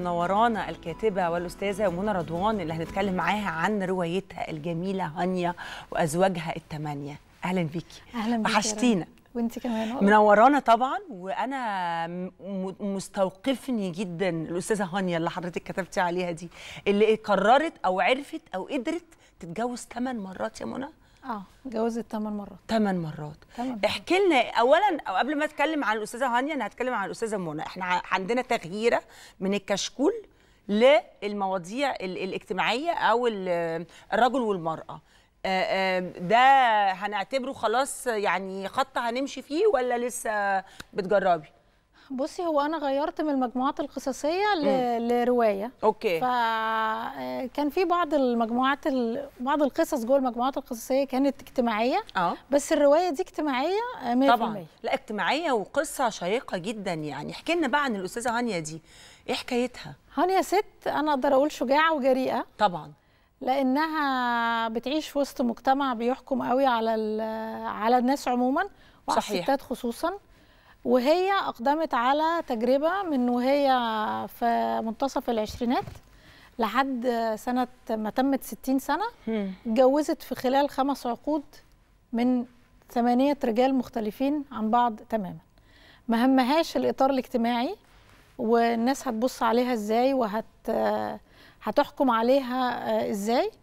منورانا الكاتبه والاستاذه منى رضوان اللي هنتكلم معاها عن روايتها الجميله هانيا وازواجها الثمانيه اهلا بيكي اهلا بيكي وحشتينا وانت كمان والله منورانا طبعا وانا مستوقفني جدا الاستاذه هانيا اللي حضرتك كتبتي عليها دي اللي قررت او عرفت او قدرت تتجوز ثمان مرات يا منى اه اتجوزت مرات ثمان مرات احكي لنا اولا أو قبل ما اتكلم عن الاستاذه هانيا انا هتكلم عن الاستاذه منى احنا عندنا تغييره من الكشكول للمواضيع الاجتماعيه او الرجل والمراه ده هنعتبره خلاص يعني خط هنمشي فيه ولا لسه بتجربي بصي هو انا غيرت من المجموعات القصصيه لروايه اوكي فكان آه، في بعض المجموعات ال... بعض القصص جوه المجموعات القصصيه كانت اجتماعيه اه بس الروايه دي اجتماعيه 100% آه، طبعا لا اجتماعيه وقصه شيقه جدا يعني احكي لنا بقى عن الاستاذه هانيا دي ايه حكايتها هانيا ست انا اقدر اقول شجاعه وجريئه طبعا لانها بتعيش في وسط مجتمع بيحكم قوي على ال... على الناس عموما وعلى الستات خصوصا وهي أقدمت على تجربة من وهي في منتصف العشرينات لحد سنة ما تمت 60 سنة اتجوزت في خلال خمس عقود من ثمانية رجال مختلفين عن بعض تماما ما همهاش الإطار الاجتماعي والناس هتبص عليها إزاي وهت هتحكم عليها آه، إزاي